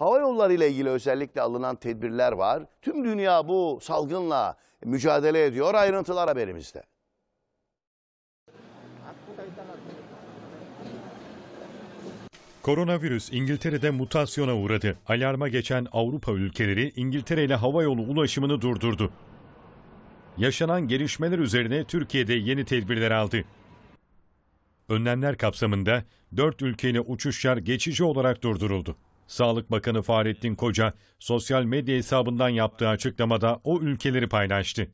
Hava yolları ile ilgili özellikle alınan tedbirler var. Tüm dünya bu salgınla mücadele ediyor. Ayrıntılar haberimizde. Koronavirüs İngiltere'de mutasyona uğradı. Alarma geçen Avrupa ülkeleri İngiltere ile hava ulaşımını durdurdu. Yaşanan gelişmeler üzerine Türkiye'de yeni tedbirler aldı. Önlemler kapsamında 4 ülkeyle uçuşlar geçici olarak durduruldu. Sağlık Bakanı Fahrettin Koca sosyal medya hesabından yaptığı açıklamada o ülkeleri paylaştı.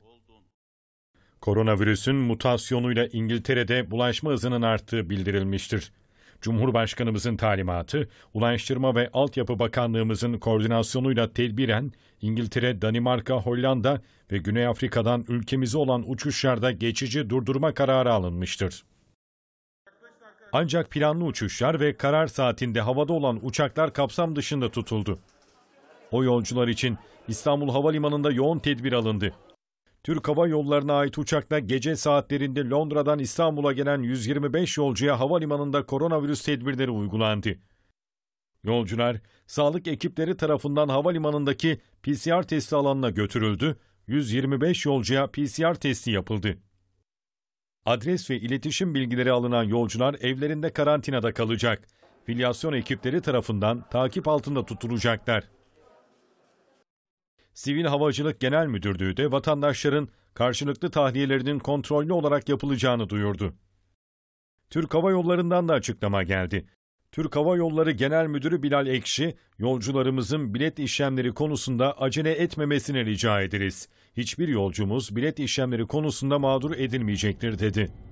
Koronavirüsün mutasyonuyla İngiltere'de bulaşma hızının arttığı bildirilmiştir. Cumhurbaşkanımızın talimatı, Ulaştırma ve Altyapı Bakanlığımızın koordinasyonuyla tedbiren İngiltere, Danimarka, Hollanda ve Güney Afrika'dan ülkemize olan uçuşlarda geçici durdurma kararı alınmıştır. Ancak planlı uçuşlar ve karar saatinde havada olan uçaklar kapsam dışında tutuldu. O yolcular için İstanbul Havalimanı'nda yoğun tedbir alındı. Türk Hava Yolları'na ait uçakla gece saatlerinde Londra'dan İstanbul'a gelen 125 yolcuya havalimanında koronavirüs tedbirleri uygulandı. Yolcular, sağlık ekipleri tarafından havalimanındaki PCR testi alanına götürüldü, 125 yolcuya PCR testi yapıldı. Adres ve iletişim bilgileri alınan yolcular evlerinde karantinada kalacak. Filyasyon ekipleri tarafından takip altında tutulacaklar. Sivil Havacılık Genel Müdürlüğü de vatandaşların karşılıklı tahliyelerinin kontrollü olarak yapılacağını duyurdu. Türk Hava Yolları'ndan da açıklama geldi. Türk Hava Yolları Genel Müdürü Bilal Ekşi, yolcularımızın bilet işlemleri konusunda acele etmemesini rica ederiz. Hiçbir yolcumuz bilet işlemleri konusunda mağdur edilmeyecektir dedi.